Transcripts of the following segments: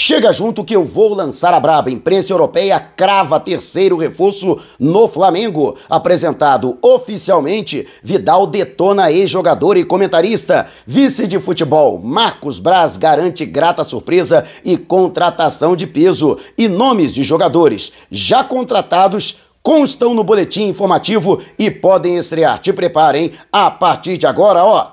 Chega junto que eu vou lançar a braba. Imprensa europeia crava terceiro reforço no Flamengo. Apresentado oficialmente, Vidal detona ex-jogador e comentarista. Vice de futebol, Marcos Braz garante grata surpresa e contratação de peso. E nomes de jogadores já contratados constam no boletim informativo e podem estrear. Te preparem a partir de agora, ó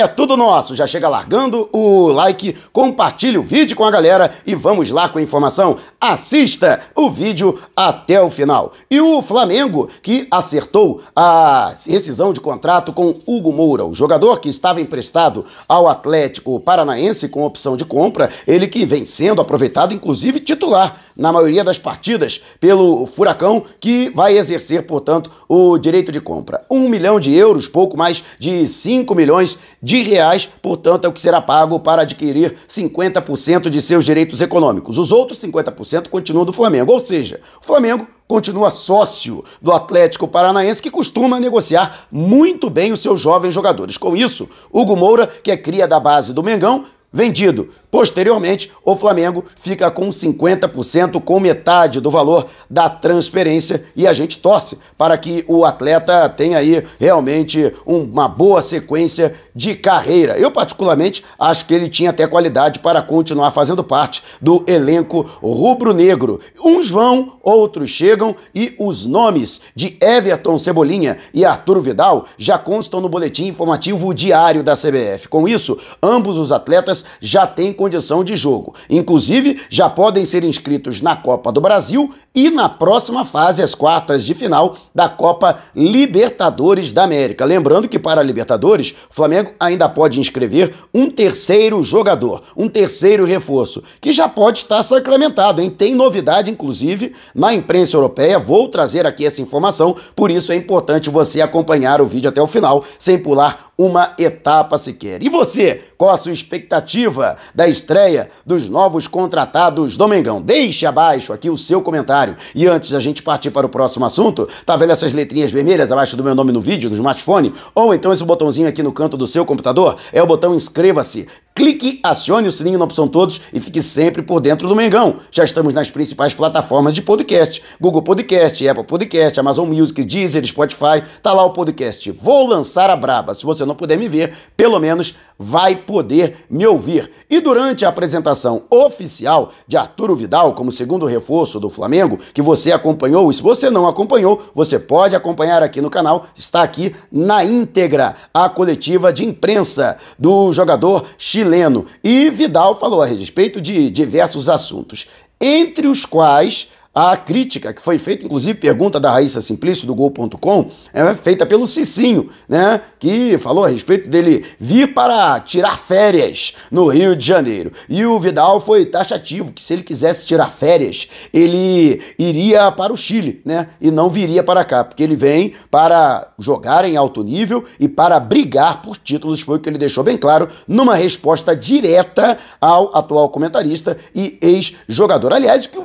é tudo nosso. Já chega largando o like, compartilhe o vídeo com a galera e vamos lá com a informação. Assista o vídeo até o final. E o Flamengo, que acertou a rescisão de contrato com Hugo Moura, o jogador que estava emprestado ao Atlético Paranaense com opção de compra, ele que vem sendo aproveitado, inclusive titular, na maioria das partidas pelo Furacão, que vai exercer, portanto, o direito de compra. Um milhão de euros, pouco mais de 5 milhões de de reais, portanto, é o que será pago para adquirir 50% de seus direitos econômicos. Os outros 50% continuam do Flamengo, ou seja, o Flamengo continua sócio do Atlético Paranaense, que costuma negociar muito bem os seus jovens jogadores. Com isso, Hugo Moura, que é cria da base do Mengão, vendido. Posteriormente, o Flamengo fica com 50%, com metade do valor da transferência, e a gente torce para que o atleta tenha aí realmente uma boa sequência de carreira. Eu, particularmente, acho que ele tinha até qualidade para continuar fazendo parte do elenco rubro-negro. Uns vão, outros chegam, e os nomes de Everton Cebolinha e Arturo Vidal já constam no boletim informativo diário da CBF. Com isso, ambos os atletas Palmeiras já tem condição de jogo. Inclusive, já podem ser inscritos na Copa do Brasil e na próxima fase, as quartas de final da Copa Libertadores da América. Lembrando que para a Libertadores, o Flamengo ainda pode inscrever um terceiro jogador, um terceiro reforço, que já pode estar sacramentado, hein? Tem novidade, inclusive, na imprensa europeia. Vou trazer aqui essa informação, por isso é importante você acompanhar o vídeo até o final, sem pular uma etapa sequer. E você, qual a sua expectativa da estreia dos novos contratados do Mengão? Deixe abaixo aqui o seu comentário. E antes da gente partir para o próximo assunto, tá vendo essas letrinhas vermelhas abaixo do meu nome no vídeo, no smartphone? Ou então esse botãozinho aqui no canto do seu computador? É o botão inscreva-se clique, acione o sininho na opção todos e fique sempre por dentro do Mengão. Já estamos nas principais plataformas de podcast: Google Podcast, Apple Podcast, Amazon Music, Deezer, Spotify. Tá lá o podcast. Vou lançar a braba. Se você não puder me ver, pelo menos vai poder me ouvir. E durante a apresentação oficial de Arturo Vidal como segundo reforço do Flamengo, que você acompanhou, e se você não acompanhou, você pode acompanhar aqui no canal, está aqui na íntegra a coletiva de imprensa do jogador chileno Leno E Vidal falou a respeito de diversos assuntos, entre os quais a crítica que foi feita, inclusive, pergunta da Raíssa Simplício do Gol.com, é feita pelo Cicinho, né? Que falou a respeito dele vir para tirar férias no Rio de Janeiro. E o Vidal foi taxativo, que se ele quisesse tirar férias, ele iria para o Chile, né? E não viria para cá, porque ele vem para jogar em alto nível e para brigar por títulos, foi o que ele deixou bem claro numa resposta direta ao atual comentarista e ex-jogador. Aliás, o que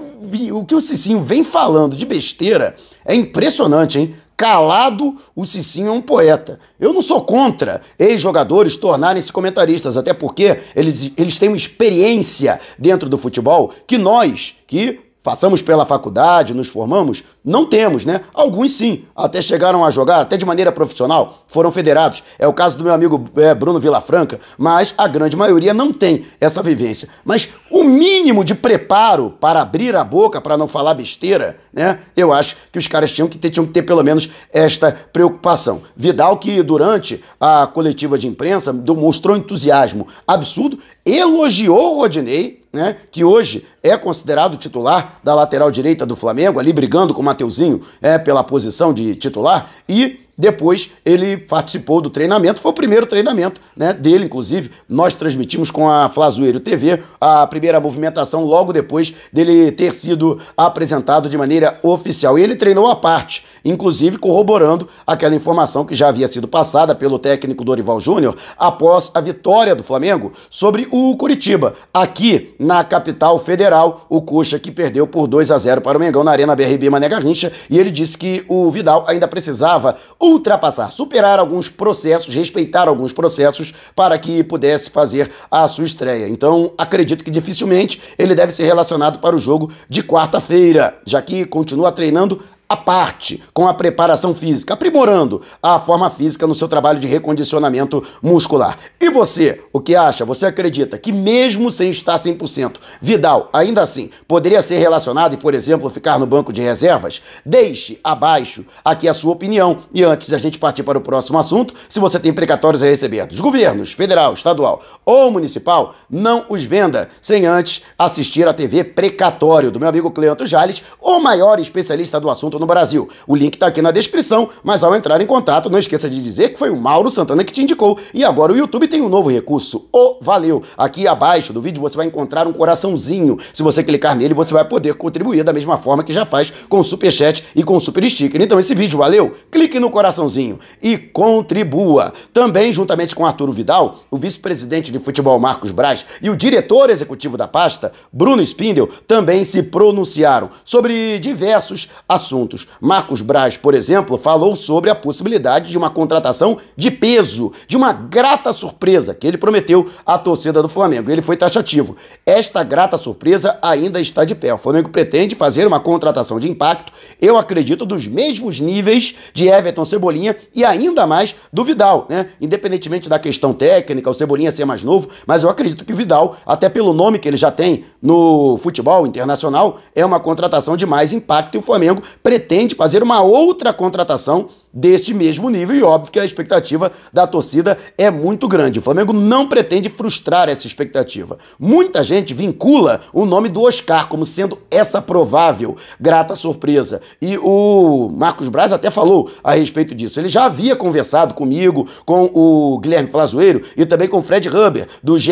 o, o, que o Cicinho vem falando de besteira é impressionante, hein? Calado, o Cicinho é um poeta. Eu não sou contra ex-jogadores tornarem-se comentaristas, até porque eles, eles têm uma experiência dentro do futebol que nós, que Passamos pela faculdade, nos formamos? Não temos, né? Alguns sim, até chegaram a jogar, até de maneira profissional, foram federados. É o caso do meu amigo é, Bruno Vilafranca, mas a grande maioria não tem essa vivência. Mas o mínimo de preparo para abrir a boca, para não falar besteira, né? Eu acho que os caras tinham que ter, tinham que ter pelo menos esta preocupação. Vidal, que durante a coletiva de imprensa demonstrou entusiasmo absurdo, elogiou o Rodinei né, que hoje é considerado titular da lateral direita do Flamengo, ali brigando com o Mateuzinho é, pela posição de titular, e depois ele participou do treinamento, foi o primeiro treinamento né, dele, inclusive. Nós transmitimos com a Flazueiro TV a primeira movimentação logo depois dele ter sido apresentado de maneira oficial. E ele treinou a parte, inclusive corroborando aquela informação que já havia sido passada pelo técnico Dorival Júnior após a vitória do Flamengo sobre o Curitiba, aqui na capital federal, o Coxa que perdeu por 2 a 0 para o Mengão na Arena BRB Mané Garrincha. E ele disse que o Vidal ainda precisava ultrapassar, superar alguns processos, respeitar alguns processos para que pudesse fazer a sua estreia. Então, acredito que dificilmente ele deve ser relacionado para o jogo de quarta-feira, já que continua treinando à parte com a preparação física, aprimorando a forma física no seu trabalho de recondicionamento muscular. E você, o que acha? Você acredita que mesmo sem estar 100%, Vidal ainda assim poderia ser relacionado e, por exemplo, ficar no banco de reservas? Deixe abaixo aqui a sua opinião. E antes da gente partir para o próximo assunto, se você tem precatórios a receber dos governos, federal, estadual ou municipal, não os venda sem antes assistir a TV Precatório do meu amigo Cleanto Jales, o maior especialista do assunto no Brasil. O link está aqui na descrição, mas ao entrar em contato, não esqueça de dizer que foi o Mauro Santana que te indicou. E agora o YouTube tem um novo recurso, o Valeu. Aqui abaixo do vídeo você vai encontrar um coraçãozinho. Se você clicar nele, você vai poder contribuir da mesma forma que já faz com o Super Chat e com o Super Sticker. Então esse vídeo valeu? Clique no coraçãozinho e contribua. Também, juntamente com Arturo Vidal, o vice-presidente de futebol Marcos Braz e o diretor executivo da pasta, Bruno Spindel, também se pronunciaram sobre diversos assuntos assuntos. Marcos Braz, por exemplo, falou sobre a possibilidade de uma contratação de peso, de uma grata surpresa que ele prometeu à torcida do Flamengo. Ele foi taxativo. Esta grata surpresa ainda está de pé. O Flamengo pretende fazer uma contratação de impacto, eu acredito, dos mesmos níveis de Everton Cebolinha e ainda mais do Vidal, né? Independentemente da questão técnica, o Cebolinha ser mais novo, mas eu acredito que o Vidal, até pelo nome que ele já tem no futebol internacional, é uma contratação de mais impacto e o Flamengo pretende pretende fazer uma outra contratação deste mesmo nível e óbvio que a expectativa da torcida é muito grande. O Flamengo não pretende frustrar essa expectativa. Muita gente vincula o nome do Oscar como sendo essa provável grata surpresa. E o Marcos Braz até falou a respeito disso. Ele já havia conversado comigo, com o Guilherme Flazoeiro e também com o Fred Huber do GE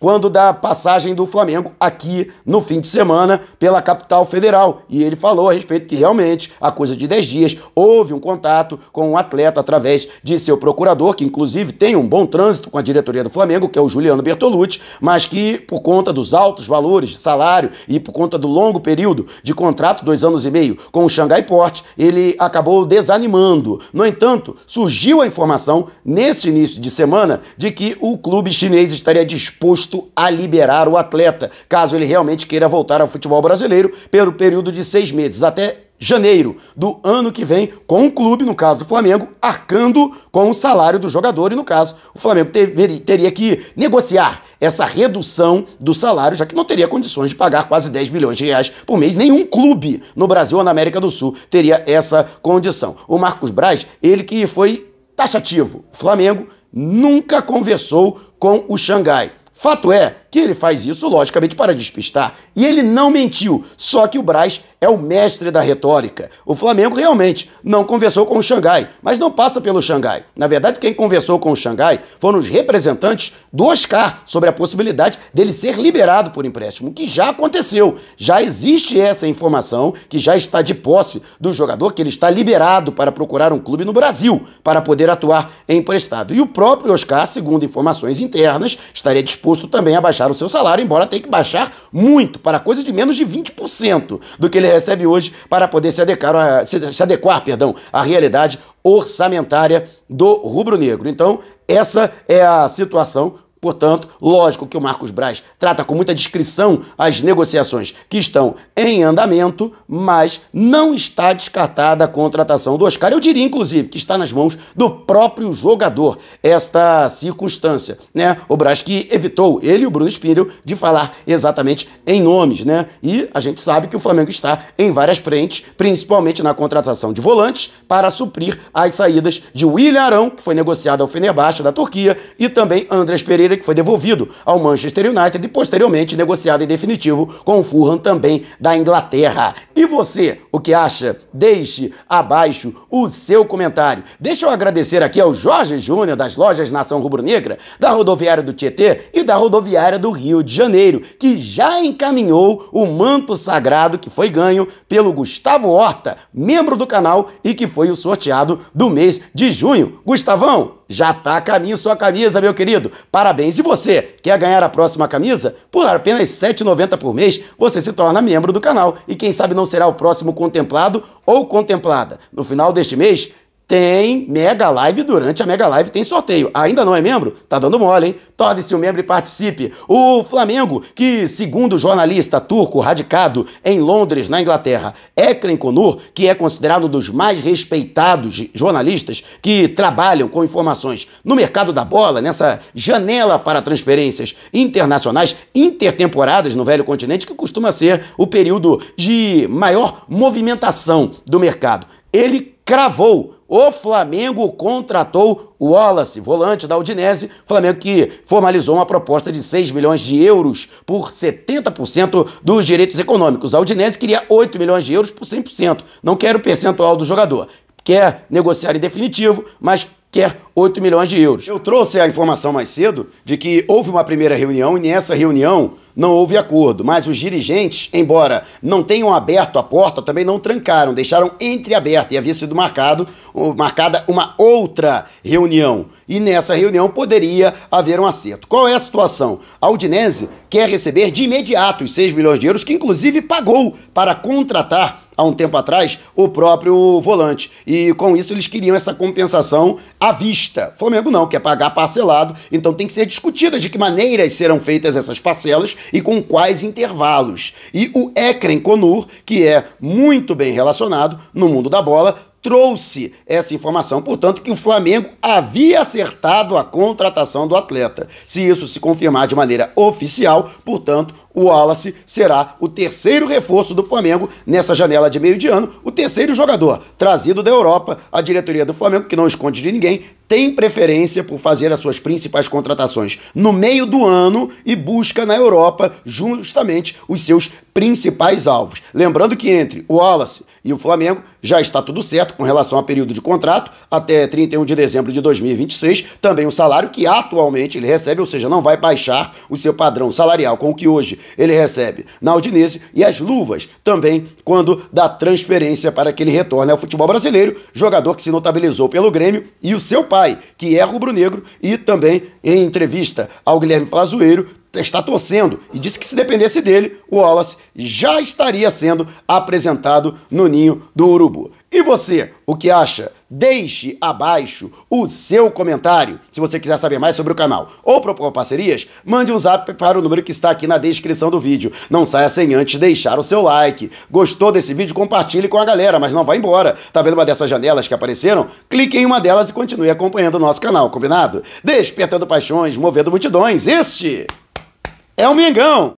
quando da passagem do Flamengo aqui no fim de semana pela capital federal. E ele falou a respeito que realmente, há coisa de 10 dias, houve um contato com um atleta através de seu procurador, que inclusive tem um bom trânsito com a diretoria do Flamengo, que é o Juliano Bertolucci, mas que por conta dos altos valores de salário e por conta do longo período de contrato, dois anos e meio, com o Xangai Port, ele acabou desanimando. No entanto, surgiu a informação nesse início de semana de que o clube chinês estaria disposto disposto a liberar o atleta, caso ele realmente queira voltar ao futebol brasileiro pelo período de seis meses, até janeiro do ano que vem, com o clube, no caso o Flamengo, arcando com o salário do jogador. E no caso, o Flamengo teria que negociar essa redução do salário, já que não teria condições de pagar quase 10 bilhões de reais por mês. Nenhum clube no Brasil ou na América do Sul teria essa condição. O Marcos Braz, ele que foi taxativo. O Flamengo nunca conversou com o Xangai. Fato é que ele faz isso, logicamente, para despistar. E ele não mentiu, só que o Braz é o mestre da retórica. O Flamengo realmente não conversou com o Xangai, mas não passa pelo Xangai. Na verdade, quem conversou com o Xangai foram os representantes do Oscar sobre a possibilidade dele ser liberado por empréstimo, o que já aconteceu. Já existe essa informação que já está de posse do jogador, que ele está liberado para procurar um clube no Brasil para poder atuar emprestado. E o próprio Oscar, segundo informações internas, estaria disposto também a baixar baixar o seu salário, embora tenha que baixar muito, para coisa de menos de 20% do que ele recebe hoje para poder se adequar, se adequar perdão, à realidade orçamentária do rubro-negro. Então, essa é a situação Portanto, lógico que o Marcos Braz trata com muita discrição as negociações que estão em andamento, mas não está descartada a contratação do Oscar. Eu diria, inclusive, que está nas mãos do próprio jogador esta circunstância. Né? O Braz que evitou, ele e o Bruno Spindel, de falar exatamente em nomes. Né? E a gente sabe que o Flamengo está em várias frentes, principalmente na contratação de volantes, para suprir as saídas de William Arão, que foi negociado ao Fenerbahçe da Turquia, e também Andrés Pereira que foi devolvido ao Manchester United e posteriormente negociado em definitivo com o Fulham também da Inglaterra. E você, o que acha? Deixe abaixo o seu comentário. Deixa eu agradecer aqui ao Jorge Júnior das lojas Nação Rubro Negra, da rodoviária do Tietê e da rodoviária do Rio de Janeiro, que já encaminhou o manto sagrado que foi ganho pelo Gustavo Horta, membro do canal e que foi o sorteado do mês de junho. Gustavão, já está a caminho sua camisa, meu querido. Parabéns! E você quer ganhar a próxima camisa? Por apenas R$ 7,90 por mês, você se torna membro do canal e quem sabe não será o próximo contemplado ou contemplada. No final deste mês, tem mega live durante a mega live tem sorteio. Ainda não é membro? Tá dando mole, hein? Torne-se um membro e participe. O Flamengo, que segundo o jornalista turco radicado em Londres, na Inglaterra, Ekrem Konur, que é considerado um dos mais respeitados jornalistas que trabalham com informações no mercado da bola, nessa janela para transferências internacionais, intertemporadas no velho continente, que costuma ser o período de maior movimentação do mercado. Ele cravou o Flamengo contratou o Wallace, volante da Udinese, Flamengo que formalizou uma proposta de 6 milhões de euros por 70% dos direitos econômicos. A Udinese queria 8 milhões de euros por 100%. Não quer o percentual do jogador. Quer negociar em definitivo, mas quer 8 milhões de euros. Eu trouxe a informação mais cedo de que houve uma primeira reunião e nessa reunião não houve acordo, mas os dirigentes, embora não tenham aberto a porta, também não trancaram, deixaram entreaberta e havia sido marcado, marcada uma outra reunião. E nessa reunião poderia haver um acerto. Qual é a situação? A Udinese quer receber de imediato os 6 milhões de euros, que inclusive pagou para contratar há um tempo atrás o próprio volante. E com isso eles queriam essa compensação à vista. O Flamengo não, quer pagar parcelado, então tem que ser discutida de que maneiras serão feitas essas parcelas e com quais intervalos. E o Ekren Konur, que é muito bem relacionado no mundo da bola, trouxe essa informação, portanto, que o Flamengo havia acertado a contratação do atleta. Se isso se confirmar de maneira oficial, portanto, o Wallace será o terceiro reforço do Flamengo nessa janela de meio de ano, o terceiro jogador trazido da Europa. A diretoria do Flamengo, que não esconde de ninguém, tem preferência por fazer as suas principais contratações no meio do ano e busca na Europa justamente os seus principais alvos. Lembrando que entre o Wallace e o Flamengo já está tudo certo com relação a período de contrato até 31 de dezembro de 2026, também o salário que atualmente ele recebe, ou seja, não vai baixar o seu padrão salarial com o que hoje ele recebe na Udinese e as luvas também quando da transferência para que ele retorne ao futebol brasileiro, jogador que se notabilizou pelo Grêmio e o seu padrão pai, que é rubro-negro, e também em entrevista ao Guilherme Flazoeiro, está torcendo e disse que se dependesse dele, o Wallace já estaria sendo apresentado no ninho do urubu. E você, o que acha? Deixe abaixo o seu comentário. Se você quiser saber mais sobre o canal ou propor parcerias, mande um zap para o número que está aqui na descrição do vídeo. Não saia sem antes deixar o seu like. Gostou desse vídeo? Compartilhe com a galera, mas não vá embora. Tá vendo uma dessas janelas que apareceram? Clique em uma delas e continue acompanhando o nosso canal, combinado? Despertando paixões, movendo multidões. Este é o Mengão.